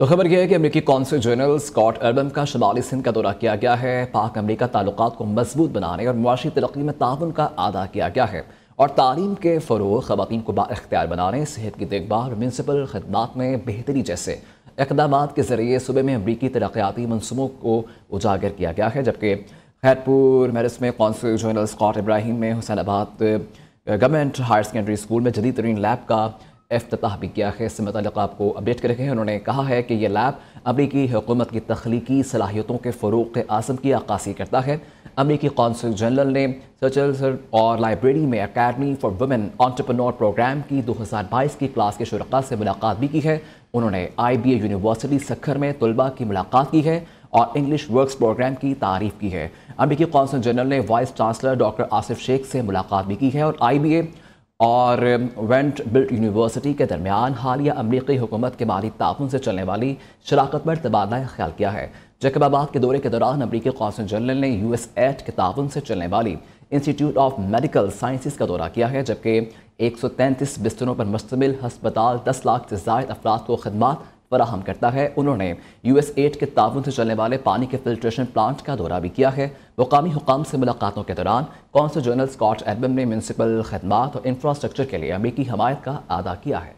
तो खबर यह है कि अमरीकी कौंसल जनरल स्कॉट अर्बम का शुमाली सिंध का दौरा किया गया है पाक अमरीका ताल्लुक को मजबूत बनाने और मुआशी तरक्की में ताउन का आदा किया गया है और तालीम के फ़रूग खवीन को बाख्तियार बनाने सेहत की देखभाल और म्यूनसिपल खदमात में बेहतरी जैसे इकदाम के ज़रिए सूबे में अमरीकी तरक्याती मनसूबों को उजागर किया गया है जबकि खैरपुर मेरस में कौंसल जनरल स्कॉट इब्राहिम में हुसैन आबाद गवर्नमेंट हायर सेकेंडरी स्कूल में जदीद तरीन लैब का अफ्ताह भी किया है इससे मतलब आपको अपडेट कर रखे हैं उन्होंने कहा है कि यह लैब अमरीकी हुकूमत की तख्लीकी सलाहियतों के फरूक के आसम की अक्सी करता है अमरीकी कौंसल जनरल ने सर्चल और लाइब्रेरी में academy for women entrepreneur programme की दो हज़ार बाईस की क्लास के शुरुआत से मुलाकात भी की है उन्होंने I B A university Sukkur में तलबा की मुलाकात की है और इंग्लिश वर्क्स प्रोग्राम की तारीफ की है अमरीकी कौंसल जनरल ने vice chancellor doctor Asif Sheikh से मुलाकात भी की है और आई बी ए और वेंट बिल्ट यूनिवर्सिटी के दरमियान हालिया अमरीकी हुकूमत के माली ताफन से चलने वाली शराकत पर तबादला ख्याल किया है जकबाबाद के दौरे के दौरान अमरीकी कौंसल जनरल ने यू एस एट के ताउन से चलने वाली इंस्टीट्यूट ऑफ मेडिकल साइंसिस का दौरा किया है जबकि एक सौ तैंतीस बिस्तरों पर मुश्तमिल हस्पताल दस लाख से जायद अफराद को खदमात फराहम करता है उन्होंने यू एस एड के ताउन से चलने वाले पानी के फिल्ट्रेशन प्लांट का दौरा भी किया है मुकामी हुकाम से मुलाकातों के दौरान कौंसल जनरल स्कॉट एडम ने म्यूनसिपल खदमात और इंफ्रास्ट्रक्चर के लिए अमरीकी हमायत का अदा किया है